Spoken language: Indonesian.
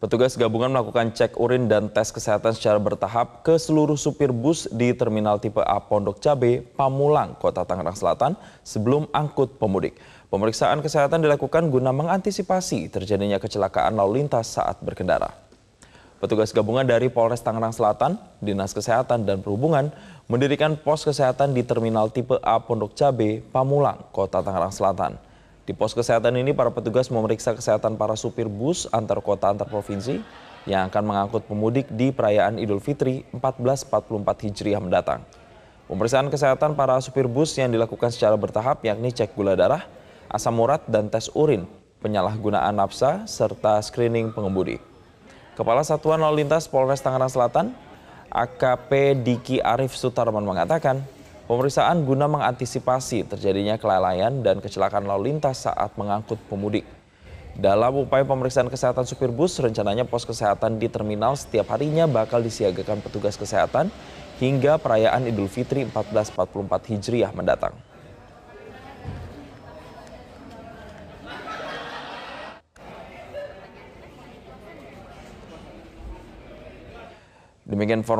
Petugas gabungan melakukan cek urin dan tes kesehatan secara bertahap ke seluruh supir bus di terminal tipe A Pondok Cabe, Pamulang, Kota Tangerang Selatan sebelum angkut pemudik. Pemeriksaan kesehatan dilakukan guna mengantisipasi terjadinya kecelakaan lalu lintas saat berkendara. Petugas gabungan dari Polres Tangerang Selatan, Dinas Kesehatan dan Perhubungan mendirikan pos kesehatan di terminal tipe A Pondok Cabe, Pamulang, Kota Tangerang Selatan. Di pos kesehatan ini para petugas memeriksa kesehatan para supir bus antar kota antar provinsi yang akan mengangkut pemudik di perayaan Idul Fitri 1444 Hijriah mendatang. Pemeriksaan kesehatan para supir bus yang dilakukan secara bertahap yakni cek gula darah, asam urat, dan tes urin, penyalahgunaan nafsa, serta screening pengemudi. Kepala Satuan Lalu Lintas Polres Tangerang Selatan, AKP Diki Arif Sutarman mengatakan, Pemeriksaan guna mengantisipasi terjadinya kelalaian dan kecelakaan lalu lintas saat mengangkut pemudik. Dalam upaya pemeriksaan kesehatan supir bus, rencananya pos kesehatan di terminal setiap harinya bakal disiagakan petugas kesehatan hingga perayaan Idul Fitri 1444 Hijriah mendatang. Demikian